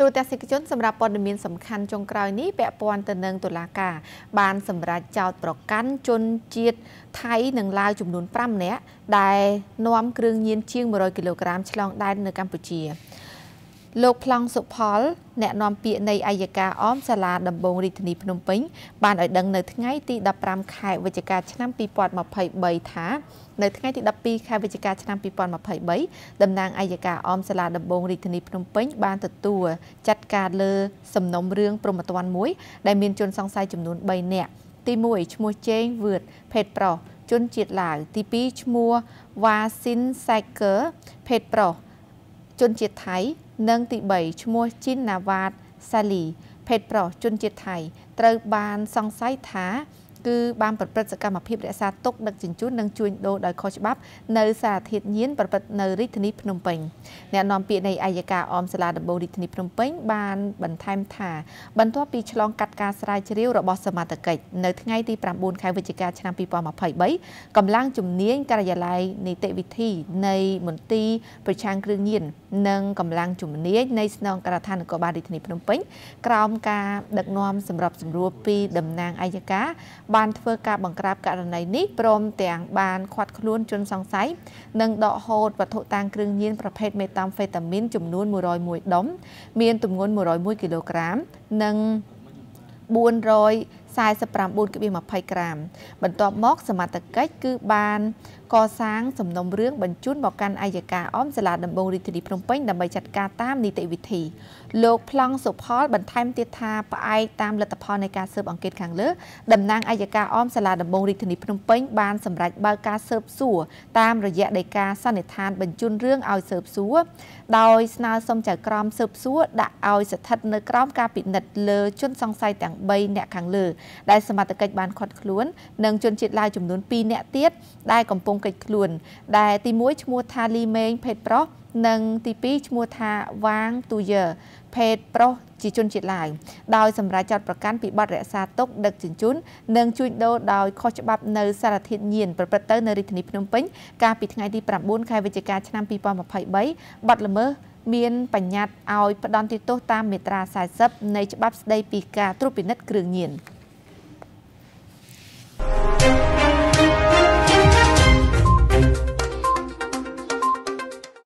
ទូរទស្សនិកជនសម្រាប់ព័ត៌មានសំខាន់ចុងក្រោយនេះពាក់ព័ន្ធទៅនឹងតុលាការបានសម្រេចចោទប្រកាន់ជនជាតិថៃនិងឡាវចំនួន5នាក់ដែលនាំគ្រឿងញៀនជាង100គីឡូក្រាមឆ្លងដែននៅកម្ពុជាលោកប្លង់សុផល អ្នកនាំពាក្យនៃអัยការអមសាលាដំបងរាជធានីភ្នំពេញ បានឲ្យដឹងនៅថ្ងៃទី15ខែវិច្ឆិកាឆ្នាំ2023ថានៅថ្ងៃទី12ខែវិច្ឆិកាឆ្នាំ2023តំណាងអัยការអមសាលាដំបងរាជធានីភ្នំពេញបានទទួលចាត់ការលើ សំណុំរឿងប្រមត្តនមួយ ដែលមានជនសង្ស័យចំនួន3នាក់ ទី1ឈ្មោះជេងវឿតភេទប្រុសជនជាតិឡាវទី2ឈ្មោះវ៉ាស៊ីនសៃកើភេទប្រុសជនជាតិថៃនិងទី3ឈ្មោះជីនណាវ៉ាតសាលី ភេទប្រុសជនជាតិថៃត្រូវបានសង្ស័យថាគឺបានប្រព្រឹត្តសកម្មភាពរក្សាទុកដឹកជញ្ជូននិងជួញដូរដោយខុសច្បាប់នៅសារធាតុញៀនប្រព្រឹត្តនៅរាជធានីភ្នំពេញអ្នកនាំពាក្យនៃអាយកាអមសាលាដំបងរាជធានីភ្នំពេញ បានបន្ថែមថាបន្ទាប់ពីឆ្លងកាត់ការស្រាវជ្រាវរបស់សមត្ថកិច្ចនៅថ្ងៃទី9ខែវិច្ឆិកាឆ្នាំ2023កម្លាំងជំនាញការិយាល័យនីតិវិធី នៃមន្ទីរប្រឆាំងគ្រឿងញៀននិងកម្លាំងជំនាញនៃស្នងការដ្ឋាននគរបាលរាជធានីភ្នំពេញក្រោមការដឹកនាំសម្របសម្រួលពីតំណាងអាយកាបានធ្វើការបង្ក្រាបករណីនេះព្រមទាំងបានឃាត់ខ្លួនជនសង្ស័យនិងដកហូតវត្ថុតាងគ្រឿងញៀនប្រភេទមេតាមហ្វេតាមីនចំនួន101ដុំមានទម្ងន់101គីឡូក្រាមនិង400 49.20ក្រាមបន្ទាប់មក សមត្ថកិច្ចគឺបានកសាងសំណុំរឿងបញ្ជូនមកកាន់អัยការអមសាលាដំបងរាជធានីភ្នំពេញដើម្បីចាត់ការតាមនីតិវិធីលោកប្លង់សុផល បន្ថែមទៀតថាផ្អែកតាមលទ្ធផលនៃការស៊ើបអង្កេតខាងលើតំណាងអัยការអមសាលាដំបងរាជធានីភ្នំពេញបានសម្រេចបើកការស៊ើបសួរតាមរយៈដីកាសន្និដ្ឋានបញ្ជូនរឿងឲ្យស៊ើបសួរដោយស្នើសុំចៅក្រមស៊ើបសួរដាក់ឲ្យស្ថិតនៅក្រោមការពិនិត្យលើជនសង្ស័យទាំង3អ្នកខាងលើដែលសមត្ថកិច្ចបានឃាត់ខ្លួននិងជនជាតិឡាវចំនួន2នាក់ទៀតដែលកំពុងកិច្ចខ្លួន ដែល ទី1ឈ្មោះថាលីម៉េង ភេទប្រុសនិងទី2ឈ្មោះថាវ៉ាងទូយើភេទប្រុសជាជនជាតិឡាវដោយសម្រាប់ចាត់ប្រកាន់ពីបទរក្សាទុកដឹកជញ្ជូននិងជួញដូរដោយខុសច្បាប់នៅសារធាតុញៀនប្រព្រឹត្តទៅនៅរាជធានីភ្នំពេញ កាលពីថ្ងៃទី9ខែវិច្ឆិកាឆ្នាំ2023បទល្មើសមានបញ្ញត្តិឲ្យផ្ដន្ទាទោសតាមមាត្រា40នៃច្បាប់ស្ដីពីការត្រួតពិនិត្យគ្រឿងញៀន។